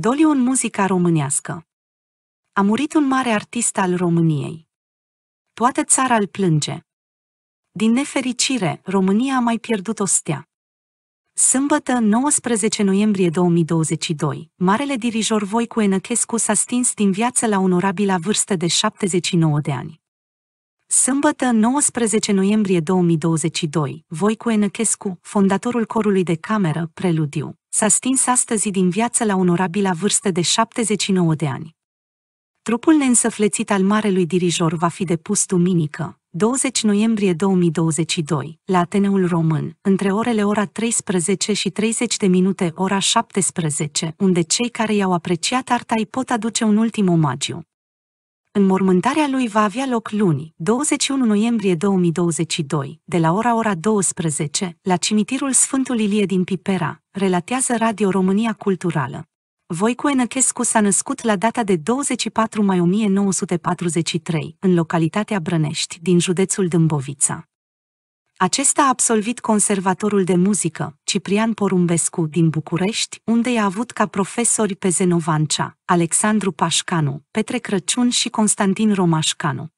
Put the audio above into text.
Doliu în muzica românească. A murit un mare artist al României. Toată țara îl plânge. Din nefericire, România a mai pierdut o stea. Sâmbătă, 19 noiembrie 2022, marele dirijor Voicu Enăchescu s-a stins din viață la onorabila vârstă de 79 de ani. Sâmbătă 19 noiembrie 2022, Voicu Enăchescu, fondatorul corului de cameră Preludiu, s-a stins astăzi din viață la onorabila vârstă de 79 de ani. Trupul neînsăflețit al marelui dirijor va fi depus duminică, 20 noiembrie 2022, la Ateneul Român, între orele ora 13 și 30 de minute ora 17, unde cei care i-au apreciat arta îi pot aduce un ultim omagiu. Înmormântarea lui va avea loc luni, 21 noiembrie 2022, de la ora ora 12, la cimitirul Sfântul Ilie din Pipera, relatează Radio România Culturală. Voicu Enăchescu s-a născut la data de 24 mai 1943, în localitatea Brănești, din județul Dâmbovița. Acesta a absolvit conservatorul de muzică, Ciprian Porumbescu din București, unde i-a avut ca profesori pe Zenovancea, Alexandru Pașcanu, Petre Crăciun și Constantin Romașcanu.